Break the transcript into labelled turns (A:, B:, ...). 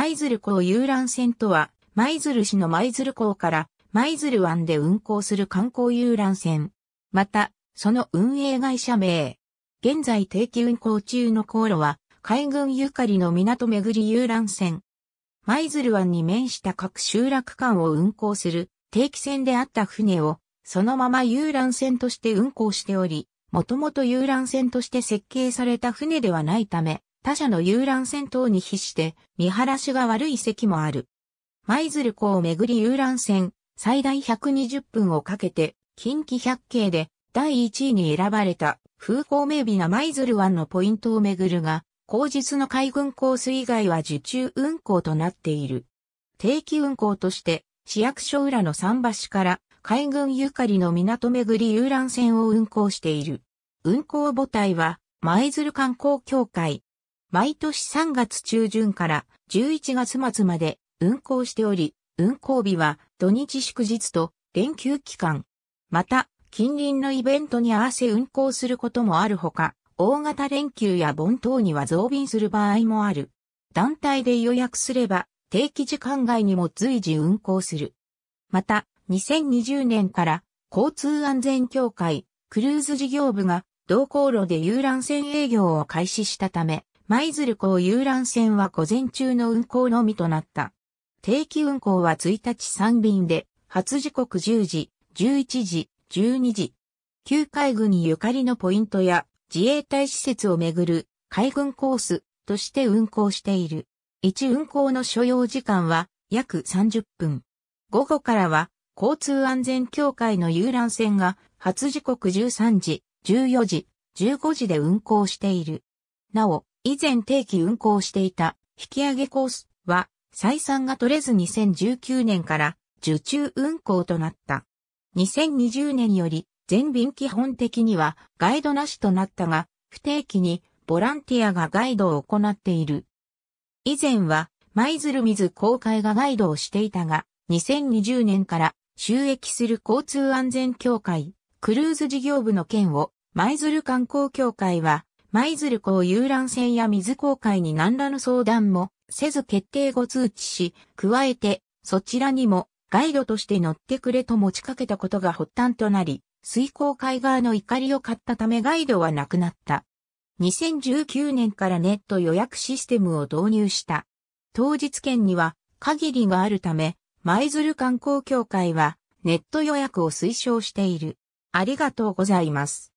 A: 舞鶴港遊覧船とは、舞鶴市の舞鶴港から舞鶴湾で運航する観光遊覧船。また、その運営会社名。現在定期運航中の航路は、海軍ゆかりの港巡り遊覧船。舞鶴湾に面した各集落間を運航する定期船であった船を、そのまま遊覧船として運航しており、もともと遊覧船として設計された船ではないため、他社の遊覧船等に比して、見晴らしが悪い席もある。舞鶴港をめぐり遊覧船、最大120分をかけて、近畿百景で第1位に選ばれた風光明媚な舞鶴湾のポイントをめぐるが、後日の海軍コース以外は受注運航となっている。定期運航として、市役所裏の桟橋から海軍ゆかりの港めぐり遊覧船を運航している。運航母体は、舞鶴観光協会、毎年3月中旬から11月末まで運行しており、運行日は土日祝日と連休期間。また、近隣のイベントに合わせ運行することもあるほか、大型連休や盆等には増便する場合もある。団体で予約すれば、定期時間外にも随時運行する。また、2020年から交通安全協会クルーズ事業部が同航路で遊覧船営業を開始したため、舞鶴港遊覧船は午前中の運航のみとなった。定期運航は1日3便で、初時刻10時、11時、12時。旧海軍にゆかりのポイントや自衛隊施設をめぐる海軍コースとして運航している。1運航の所要時間は約30分。午後からは交通安全協会の遊覧船が初時刻13時、14時、15時で運航している。なお、以前定期運行していた引き上げコースは採算が取れず2019年から受注運行となった。2020年より全便基本的にはガイドなしとなったが、不定期にボランティアがガイドを行っている。以前は舞鶴水公会がガイドをしていたが、2020年から収益する交通安全協会、クルーズ事業部の件を舞鶴観光協会は舞鶴港遊覧船や水航海に何らの相談もせず決定後通知し、加えて、そちらにもガイドとして乗ってくれと持ちかけたことが発端となり、水航海側の怒りを買ったためガイドはなくなった。2019年からネット予約システムを導入した。当日券には限りがあるため、舞鶴観光協会はネット予約を推奨している。ありがとうございます。